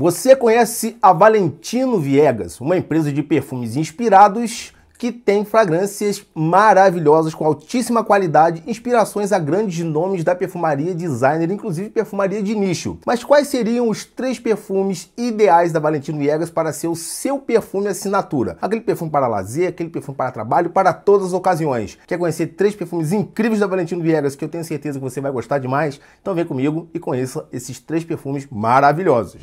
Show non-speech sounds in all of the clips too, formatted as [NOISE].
Você conhece a Valentino Viegas, uma empresa de perfumes inspirados que tem fragrâncias maravilhosas com altíssima qualidade, inspirações a grandes nomes da perfumaria designer, inclusive perfumaria de nicho. Mas quais seriam os três perfumes ideais da Valentino Viegas para ser o seu perfume assinatura? Aquele perfume para lazer, aquele perfume para trabalho, para todas as ocasiões. Quer conhecer três perfumes incríveis da Valentino Viegas que eu tenho certeza que você vai gostar demais? Então vem comigo e conheça esses três perfumes maravilhosos.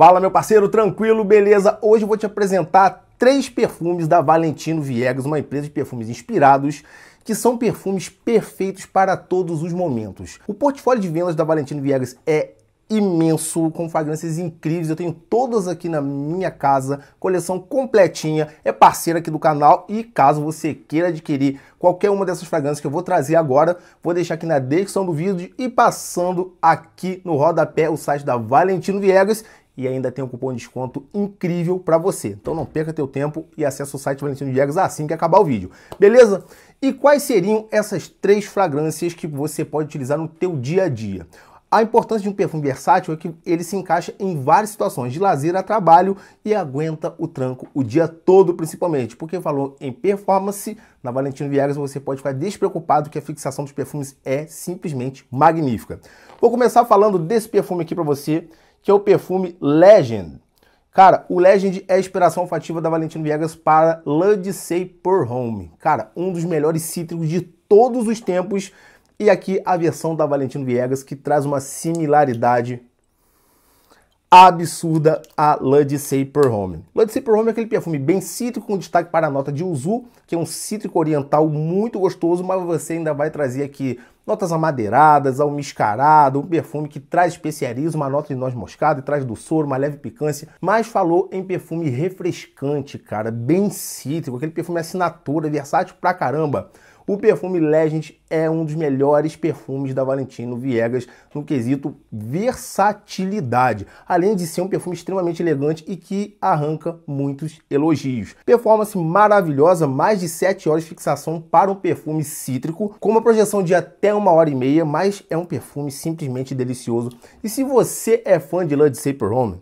Fala, meu parceiro, tranquilo, beleza? Hoje eu vou te apresentar três perfumes da Valentino Viegas, uma empresa de perfumes inspirados, que são perfumes perfeitos para todos os momentos. O portfólio de vendas da Valentino Viegas é imenso, com fragrâncias incríveis. Eu tenho todas aqui na minha casa, coleção completinha. É parceira aqui do canal e caso você queira adquirir qualquer uma dessas fragrâncias que eu vou trazer agora, vou deixar aqui na descrição do vídeo e passando aqui no rodapé o site da Valentino Viegas e ainda tem um cupom de desconto incrível para você. Então não perca teu tempo e acessa o site Valentino Diegues assim que acabar o vídeo. Beleza? E quais seriam essas três fragrâncias que você pode utilizar no teu dia a dia? A importância de um perfume versátil é que ele se encaixa em várias situações, de lazer a trabalho e aguenta o tranco o dia todo, principalmente. Porque falou em performance, na Valentino Viegas você pode ficar despreocupado que a fixação dos perfumes é simplesmente magnífica. Vou começar falando desse perfume aqui para você, que é o perfume Legend. Cara, o Legend é a inspiração olfativa da Valentino Viegas para La de por Home. Cara, um dos melhores cítricos de todos os tempos. E aqui a versão da Valentino Viegas que traz uma similaridade absurda a Ludsay Per Home. Ludsey Per Home é aquele perfume bem cítrico, com destaque para a nota de uzu, que é um cítrico oriental muito gostoso, mas você ainda vai trazer aqui notas amadeiradas, almiscarado, um perfume que traz especiarias, uma nota de noz moscada e traz soro, uma leve picância, mas falou em perfume refrescante, cara, bem cítrico, aquele perfume assinatura, versátil pra caramba. O perfume Legend é um dos melhores perfumes da Valentino Viegas no quesito versatilidade, além de ser um perfume extremamente elegante e que arranca muitos elogios. Performance maravilhosa, mais de 7 horas de fixação para um perfume cítrico, com uma projeção de até uma hora e meia, mas é um perfume simplesmente delicioso. E se você é fã de Lud Saper Home,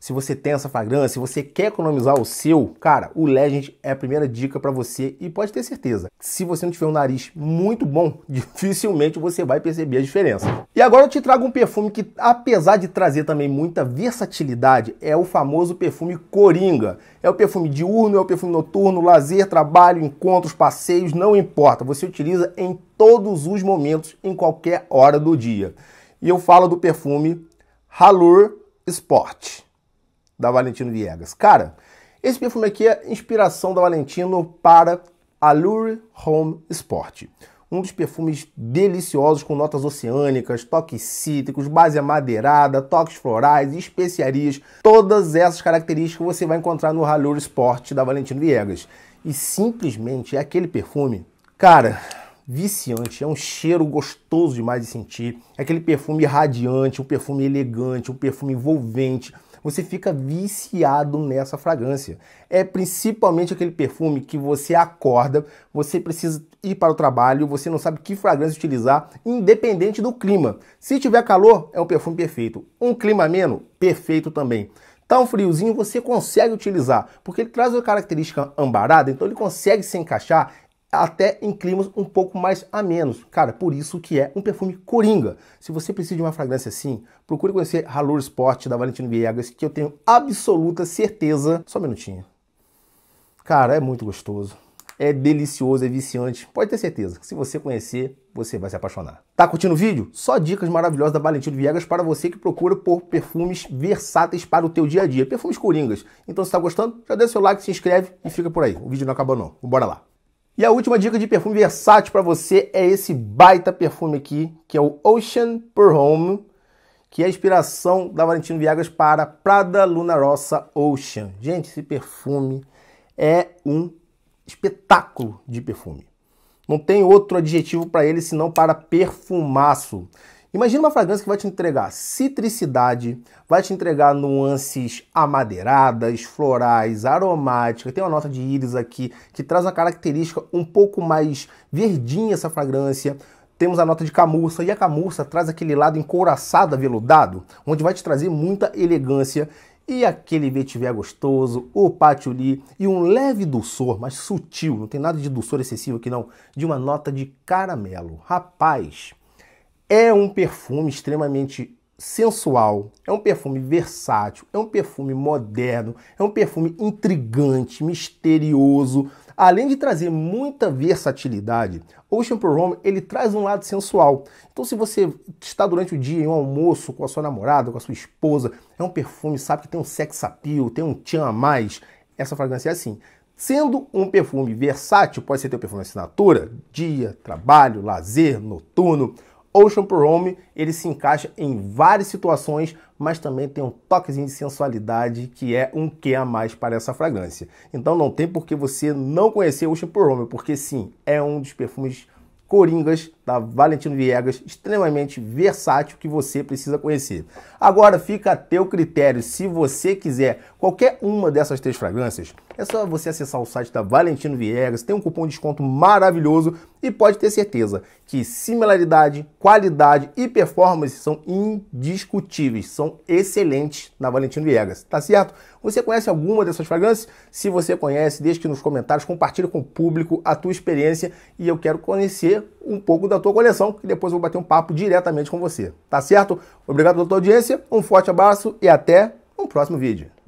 se você tem essa fragrância, se você quer economizar o seu, cara, o Legend é a primeira dica para você e pode ter certeza, se você não tiver um nariz muito bom, [LAUGHS] dificilmente você vai perceber a diferença. E agora eu te trago um perfume que, apesar de trazer também muita versatilidade, é o famoso perfume Coringa. É o perfume diurno, é o perfume noturno, lazer, trabalho, encontros, passeios, não importa. Você utiliza em todos os momentos, em qualquer hora do dia. E eu falo do perfume Halur Sport da Valentino Viegas. Cara, esse perfume aqui é inspiração da Valentino para Allure Home Sport. Um dos perfumes deliciosos com notas oceânicas, toques cítricos, base amadeirada, toques florais, especiarias. Todas essas características você vai encontrar no Allure Sport da Valentino Viegas. E simplesmente é aquele perfume, cara, viciante, é um cheiro gostoso demais de sentir. É aquele perfume radiante, um perfume elegante, um perfume envolvente, você fica viciado nessa fragrância. É principalmente aquele perfume que você acorda, você precisa ir para o trabalho, você não sabe que fragrância utilizar, independente do clima. Se tiver calor, é um perfume perfeito. Um clima ameno, perfeito também. Tá um friozinho, você consegue utilizar, porque ele traz uma característica ambarada, então ele consegue se encaixar até em climas um pouco mais amenos. Cara, por isso que é um perfume coringa. Se você precisa de uma fragrância assim, procure conhecer Halur Sport da Valentino Viegas, que eu tenho absoluta certeza. Só um minutinho. Cara, é muito gostoso. É delicioso, é viciante. Pode ter certeza. Se você conhecer, você vai se apaixonar. Tá curtindo o vídeo? Só dicas maravilhosas da Valentino Viegas para você que procura por perfumes versáteis para o teu dia a dia. Perfumes coringas. Então, se tá gostando, já deixa seu like, se inscreve e fica por aí. O vídeo não acabou não. Bora lá. E a última dica de perfume versátil para você é esse baita perfume aqui, que é o Ocean Per Home, que é a inspiração da Valentino Viagas para Prada Luna Rossa Ocean. Gente, esse perfume é um espetáculo de perfume. Não tem outro adjetivo para ele senão para perfumaço. Imagina uma fragrância que vai te entregar citricidade, vai te entregar nuances amadeiradas, florais, aromáticas. Tem uma nota de íris aqui que traz uma característica um pouco mais verdinha essa fragrância. Temos a nota de camurça e a camurça traz aquele lado encouraçado, aveludado, onde vai te trazer muita elegância e aquele vetiver gostoso, o patchouli e um leve dulçor, mas sutil, não tem nada de dulçor excessivo aqui não, de uma nota de caramelo. Rapaz, é um perfume extremamente sensual, é um perfume versátil, é um perfume moderno, é um perfume intrigante, misterioso. Além de trazer muita versatilidade, Ocean Rome ele traz um lado sensual. Então se você está durante o dia em um almoço com a sua namorada, com a sua esposa, é um perfume, sabe que tem um sex appeal, tem um tchan a mais, essa fragrância é assim. Sendo um perfume versátil, pode ser teu perfume assinatura, dia, trabalho, lazer, noturno, Ocean Pro Home, ele se encaixa em várias situações, mas também tem um toquezinho de sensualidade que é um que a mais para essa fragrância. Então não tem por que você não conhecer Ocean Pro Home, porque sim, é um dos perfumes coringas da Valentino Viegas, extremamente versátil que você precisa conhecer. Agora fica a teu critério, se você quiser qualquer uma dessas três fragrâncias, é só você acessar o site da Valentino Viegas, tem um cupom de desconto maravilhoso e pode ter certeza que similaridade, qualidade e performance são indiscutíveis, são excelentes na Valentino Viegas, tá certo? Você conhece alguma dessas fragrâncias? Se você conhece, deixe aqui nos comentários, compartilhe com o público a tua experiência e eu quero conhecer um pouco da tua coleção, que depois eu vou bater um papo diretamente com você, tá certo? Obrigado pela tua audiência, um forte abraço e até um próximo vídeo.